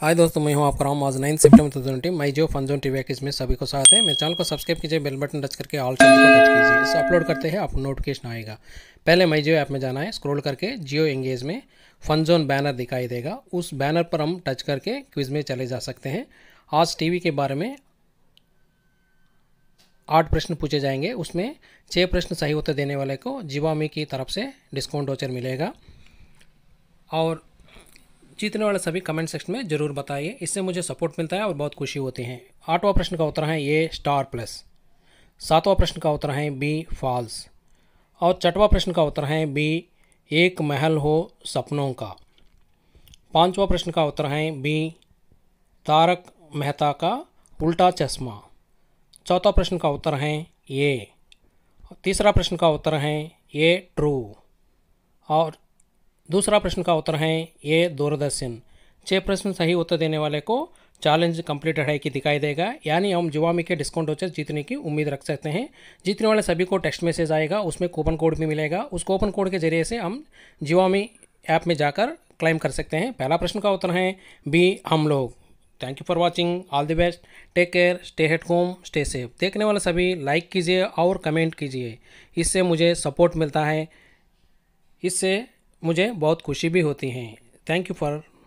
हाय दोस्तों मैं हूं आपका राम आज नाइन सितंबर टू थाउजेंड माई जो फन जोन टीवी इसमें सभी को साथ है मेरे चैनल को सब्सक्राइब कीजिए बेल बटन टच करके ऑल चैनल को टच कीजिए इस अपलोड करते हैं आपको नोटिफिकेशन आएगा पहले माई जियो ऐप में जाना है स्क्रॉल करके जियो एंगेज में फन जोन बैनर दिखाई देगा उस बैनर पर हम टच करके क्विज में चले जा सकते हैं आज टी के बारे में आठ प्रश्न पूछे जाएंगे उसमें छः प्रश्न सही उत्तर देने वाले को जीवामी की तरफ से डिस्काउंट वोचर मिलेगा और जीतने वाले सभी कमेंट सेक्शन में जरूर बताइए इससे मुझे सपोर्ट मिलता है और बहुत खुशी होती है आठवां प्रश्न का उत्तर है ए स्टार प्लस सातवां प्रश्न का उत्तर है बी फॉल्स और छठवां प्रश्न का उत्तर है बी एक महल हो सपनों का पांचवा प्रश्न का उत्तर है बी तारक मेहता का उल्टा चश्मा चौथा प्रश्न का उत्तर है ये तीसरा प्रश्न का उत्तर है ये ट्रू और दूसरा प्रश्न का उत्तर है ये दूरदर्शन छः प्रश्न सही उत्तर देने वाले को चैलेंज कंप्लीट है कि दिखाई देगा यानी हम जुवामी के डिस्काउंट वाचर जीतने की उम्मीद रख सकते हैं जीतने वाले सभी को टेक्स्ट मैसेज आएगा उसमें कूपन कोड भी मिलेगा उस कूपन कोड के जरिए से हम जुवामी ऐप में जाकर क्लेम कर सकते हैं पहला प्रश्न का उत्तर है बी हम लोग thank you for watching all the best take care stay at home stay safe देखने वाले सभी लाइक कीजिए और कमेंट कीजिए इससे मुझे सपोर्ट मिलता है इससे मुझे बहुत खुशी भी होती है थैंक यू फॉर